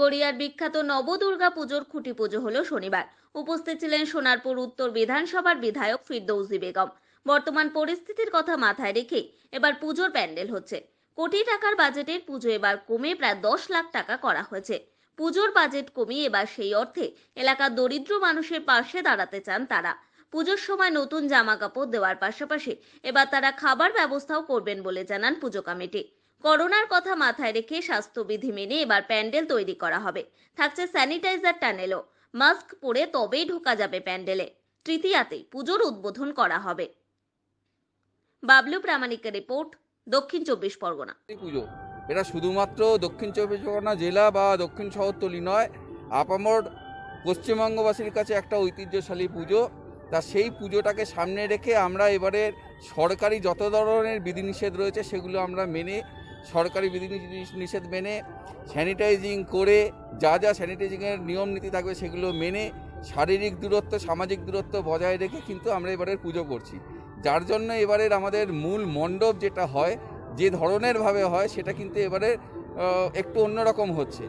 গড়িয়ার বিখ্যাত নবদুর্গা পুজোর খুঁটি পুজো হলো শনিবার উপস্থিত ছিলেন সোনারপুর উত্তর বিধানসভার বিধায়ক ফিরদৌসি বেগম বর্তমান পরিস্থিতির কথা মাথায় রেখে এবার পুজোর প্যান্ডেল হচ্ছে কোটি টাকার বাজেটের পুজো এবার কমে প্রায় দশ লাখ টাকা করা হয়েছে পুজোর বাজেট কমিয়ে এবার সেই অর্থে এলাকার দরিদ্র মানুষের পাশে দাঁড়াতে চান তারা পুজোর সময় নতুন জামা কাপড় দেওয়ার পাশাপাশি এবার তারা খাবার ব্যবস্থাও করবেন বলে জানান পুজো কমিটি করোনার কথা মাথায় রেখে স্বাস্থ্যবিধি মেনে এবার প্যান্ডেল তৈরি করা হবে থাকছে স্যানিটাইজার টানেলও মাস্ক পরে তবেই ঢোকা যাবে প্যান্ডেলে তৃতীয়াতেই পুজোর উদ্বোধন করা হবে বাবলু প্রামাণিকের রিপোর্ট দক্ষিণ চব্বিশ পরগনা পুজো এটা শুধুমাত্র দক্ষিণ চব্বিশ পরগনা জেলা বা দক্ষিণ শহরতলি নয় আপামর পশ্চিমবঙ্গবাসীর কাছে একটা ঐতিহ্যশালী পুজো তা সেই পুজোটাকে সামনে রেখে আমরা এবারে সরকারি যত ধরনের বিধিনিষেধ রয়েছে সেগুলো আমরা মেনে সরকারি বিধিনিষেধ নিষেধ মেনে স্যানিটাইজিং করে যা যা স্যানিটাইজিংয়ের নিয়ম নীতি থাকবে সেগুলো মেনে শারীরিক দূরত্ব সামাজিক দূরত্ব বজায় রেখে কিন্তু আমরা এবারের পুজো করছি যার জন্য এবারের আমাদের মূল মণ্ডপ যেটা হয় যে ধরনের ভাবে হয় সেটা কিন্তু এবারে একটু অন্যরকম হচ্ছে